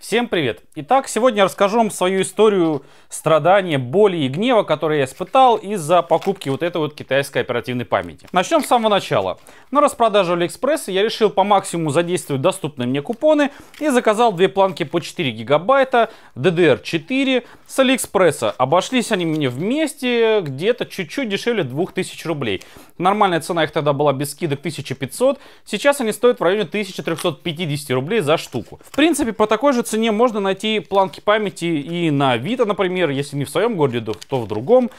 Всем привет! Итак, сегодня я расскажу вам свою историю страдания, боли и гнева, которые я испытал из-за покупки вот этой вот китайской оперативной памяти. Начнем с самого начала. На распродажу Алиэкспресса я решил по максимуму задействовать доступные мне купоны и заказал две планки по 4 гигабайта DDR4 с AliExpress. Обошлись они мне вместе где-то чуть-чуть дешевле 2000 рублей. Нормальная цена их тогда была без скидок 1500, сейчас они стоят в районе 1350 рублей за штуку. В принципе, по такой же цене можно найти планки памяти и на Авито, например, если не в своем городе, то в другом.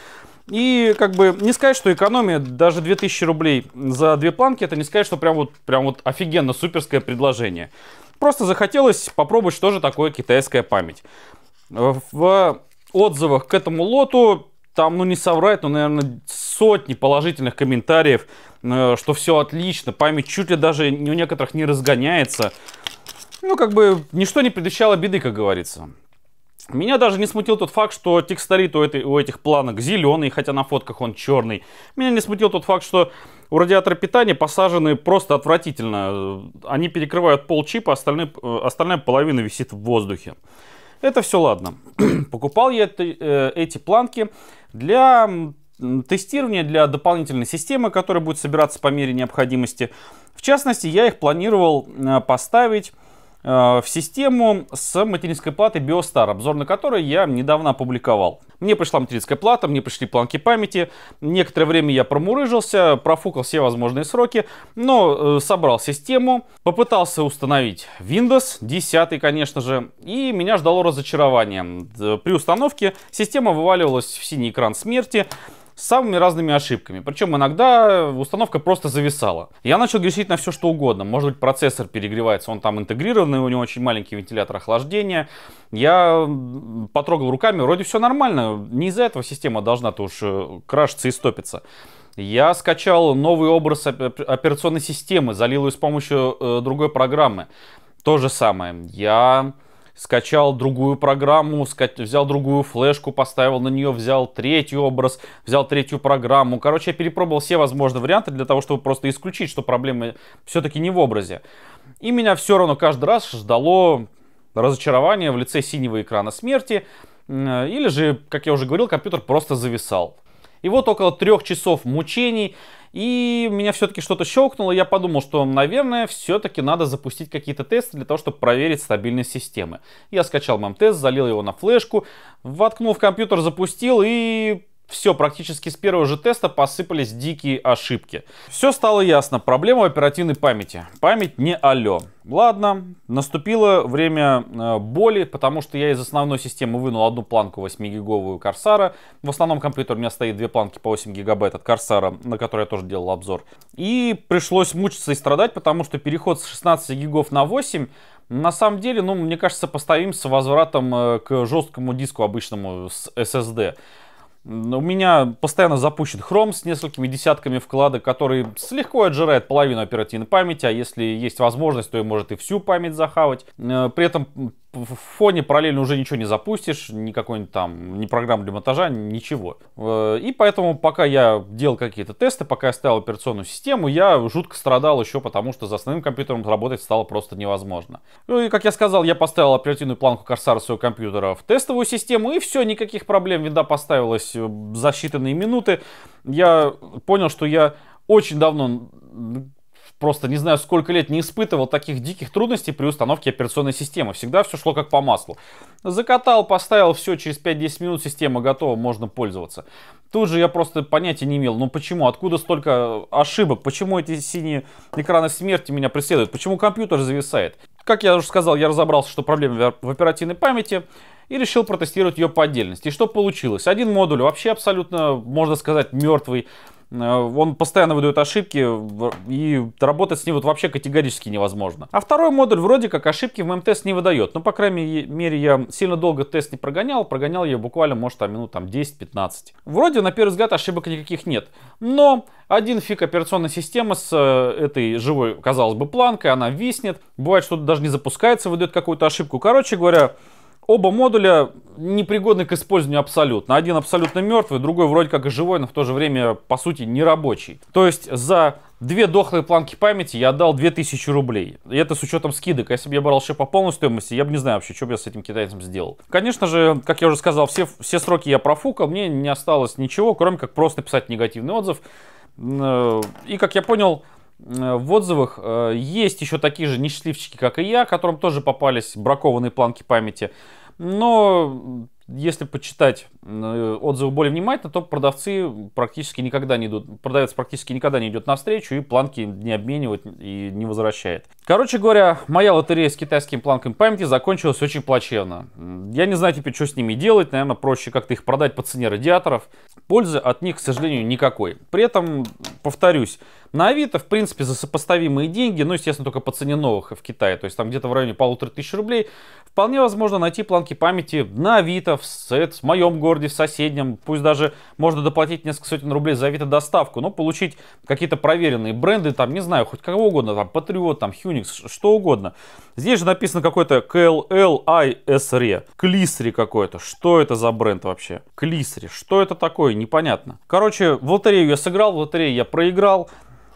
И как бы не сказать, что экономия даже 2000 рублей за две планки, это не сказать, что прям вот, прям вот офигенно суперское предложение. Просто захотелось попробовать, что же такое китайская память. В отзывах к этому лоту там, ну не соврать, но, наверное, сотни положительных комментариев, э, что все отлично, память чуть ли даже у некоторых не разгоняется. Ну, как бы, ничто не предвещало беды, как говорится. Меня даже не смутил тот факт, что текстолит у, этой, у этих планок зеленый, хотя на фотках он черный. Меня не смутил тот факт, что у радиатора питания посажены просто отвратительно. Они перекрывают пол чипа, остальные, э, остальная половина висит в воздухе. Это все ладно. Покупал я это, э, эти планки для тестирования, для дополнительной системы, которая будет собираться по мере необходимости. В частности, я их планировал э, поставить Э, в систему с материнской платы Biostar, обзор на которой я недавно опубликовал. Мне пришла материнская плата, мне пришли планки памяти. Некоторое время я промурыжился, профукал все возможные сроки, но э, собрал систему, попытался установить Windows 10, конечно же, и меня ждало разочарование. При установке система вываливалась в синий экран смерти, с самыми разными ошибками. Причем иногда э, установка просто зависала. Я начал грешить на все что угодно. Может быть процессор перегревается, он там интегрированный, у него очень маленький вентилятор охлаждения. Я потрогал руками, вроде все нормально. Не из-за этого система должна-то уж э, крашиться и стопиться. Я скачал новый образ операционной системы, залил ее с помощью э, другой программы. То же самое. Я скачал другую программу, взял другую флешку, поставил на нее, взял третий образ, взял третью программу. Короче, я перепробовал все возможные варианты для того, чтобы просто исключить, что проблемы все-таки не в образе. И меня все равно каждый раз ждало разочарование в лице синего экрана смерти, э, или же, как я уже говорил, компьютер просто зависал. И вот около трех часов мучений, и меня все-таки что-то щелкнуло, я подумал, что, наверное, все-таки надо запустить какие-то тесты для того, чтобы проверить стабильность системы. Я скачал мем-тест, залил его на флешку, воткнул в компьютер, запустил и все, практически с первого же теста посыпались дикие ошибки. Все стало ясно. Проблема в оперативной памяти. Память не алё. Ладно, наступило время э, боли, потому что я из основной системы вынул одну планку 8-гиговую Корсара. В основном компьютер у меня стоит две планки по 8 гигабайт от Корсара, на которой я тоже делал обзор. И пришлось мучиться и страдать, потому что переход с 16 гигов на 8 на самом деле, ну, мне кажется, поставим с возвратом э, к жесткому диску обычному с SSD. У меня постоянно запущен Chrome с несколькими десятками вкладок, который слегка отжирает половину оперативной памяти, а если есть возможность, то и может и всю память захавать. Э, при этом в фоне параллельно уже ничего не запустишь, ни какой-нибудь там, ни программу для монтажа, ничего. Э, и поэтому, пока я делал какие-то тесты, пока я ставил операционную систему, я жутко страдал еще потому, что за основным компьютером работать стало просто невозможно. Ну и, как я сказал, я поставил оперативную планку Corsair своего компьютера в тестовую систему, и все, никаких проблем, вида поставилась э, за считанные минуты. Я понял, что я очень давно просто не знаю сколько лет не испытывал таких диких трудностей при установке операционной системы. Всегда все шло как по маслу. Закатал, поставил, все, через 5-10 минут система готова, можно пользоваться. Тут же я просто понятия не имел, ну почему, откуда столько э, ошибок, почему эти синие экраны смерти меня преследуют, почему компьютер зависает. Как я уже сказал, я разобрался, что проблема в оперативной памяти и решил протестировать ее по отдельности. И что получилось? Один модуль вообще абсолютно, можно сказать, мертвый. Э, он постоянно выдает ошибки, и работать с ним вот вообще категорически невозможно. А второй модуль вроде как ошибки в моем тест не выдает. Ну, по крайней мере, я сильно долго тест не прогонял, прогонял я буквально, может, там минут там 10-15. Вроде, на первый взгляд, ошибок никаких нет. Но один фиг операционная система с э, этой живой, казалось бы, планкой, она виснет. Бывает, что даже не запускается, выдает какую-то ошибку. Короче говоря, Оба модуля непригодны к использованию абсолютно. Один абсолютно мертвый, другой вроде как и живой, но в то же время, по сути, не рабочий. То есть за две дохлые планки памяти я отдал 2000 рублей. И это с учетом скидок. Если бы я брал еще по полной стоимости, я бы не знаю вообще, что бы я с этим китайцем сделал. Конечно же, как я уже сказал, все, все сроки я профукал, мне не осталось ничего, кроме как просто писать негативный отзыв. Э, и, как я понял, э, в отзывах э, есть еще такие же несчастливчики, как и я, которым тоже попались бракованные планки памяти. Но если почитать э, отзывы более внимательно, то продавцы практически никогда не идут, продавец практически никогда не идет навстречу и планки не обменивает и не возвращает. Короче говоря, моя лотерея с китайскими планками памяти закончилась очень плачевно. Я не знаю теперь, что с ними делать, наверное, проще как-то их продать по цене радиаторов. Пользы от них, к сожалению, никакой. При этом, повторюсь, на Авито, в принципе, за сопоставимые деньги, ну, естественно, только по цене новых в Китае, то есть там где-то в районе полутора тысяч рублей, вполне возможно найти планки памяти на Авито, в, в моем городе, в соседнем, пусть даже можно доплатить несколько сотен рублей за Авито доставку, но получить какие-то проверенные бренды, там, не знаю, хоть кого угодно, там, Патриот, там, Хьюникс, что угодно. Здесь же написано какой-то KLLISRE, а Клисри какой-то, что это за бренд вообще? Клисри, что это такое, непонятно. Короче, в лотерею я сыграл, в лотерею я проиграл,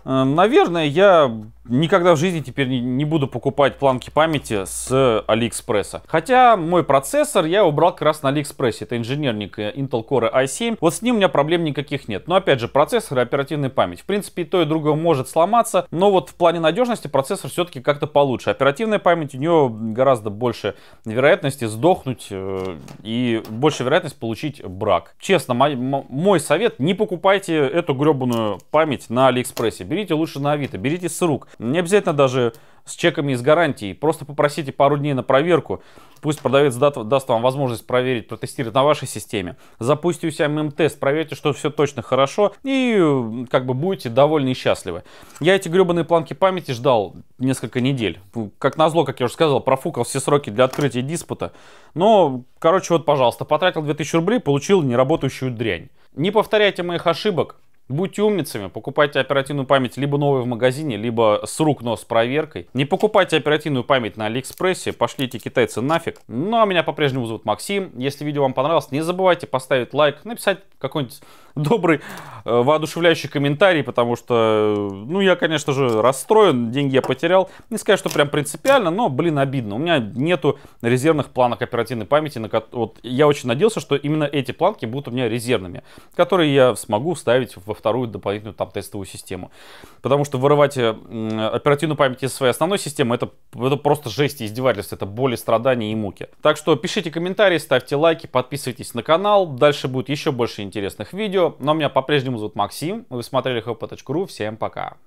Э, наверное, я Никогда в жизни теперь не буду покупать планки памяти с Алиэкспресса. Хотя мой процессор я убрал как раз на Алиэкспрессе. Это инженерник э, Intel Core i7. Вот с ним у меня проблем никаких нет. Но опять же, процессор и оперативная память. В принципе, и то, и другое может сломаться. Но вот в плане надежности процессор все-таки как-то получше. Оперативная память у нее гораздо больше вероятности сдохнуть э, и больше вероятность получить брак. Честно, мой, мой совет, не покупайте эту гребаную память на Алиэкспрессе. Берите лучше на Авито, берите с рук. Не обязательно даже с чеками и с гарантией, Просто попросите пару дней на проверку. Пусть продавец даст вам возможность проверить, протестировать на вашей системе. Запустите у себя ММ-тест, проверьте, что все точно хорошо. И как бы будете довольны и счастливы. Я эти гребаные планки памяти ждал несколько недель. Как назло, как я уже сказал, профукал все сроки для открытия диспута. Но, короче, вот, пожалуйста, потратил 2000 рублей, получил неработающую дрянь. Не повторяйте моих ошибок. Будьте умницами, покупайте оперативную память либо новую в магазине, либо с рук, но с проверкой. Не покупайте оперативную память на Алиэкспрессе, пошлите китайцы нафиг. Ну а меня по-прежнему зовут Максим. Если видео вам понравилось, не забывайте поставить лайк, написать какой-нибудь добрый, э, воодушевляющий комментарий, потому что, э, ну я, конечно же, расстроен, деньги я потерял. Не сказать, что прям принципиально, но, блин, обидно. У меня нету резервных планок оперативной памяти. На вот, я очень надеялся, что именно эти планки будут у меня резервными, которые я смогу вставить в вторую дополнительную там тестовую систему. Потому что вырывать э, оперативную память из своей основной системы, это, это просто жесть и издевательство, это боли, страдания и муки. Так что пишите комментарии, ставьте лайки, подписывайтесь на канал, дальше будет еще больше интересных видео. Но меня по-прежнему зовут Максим, вы смотрели hp.ru, всем пока.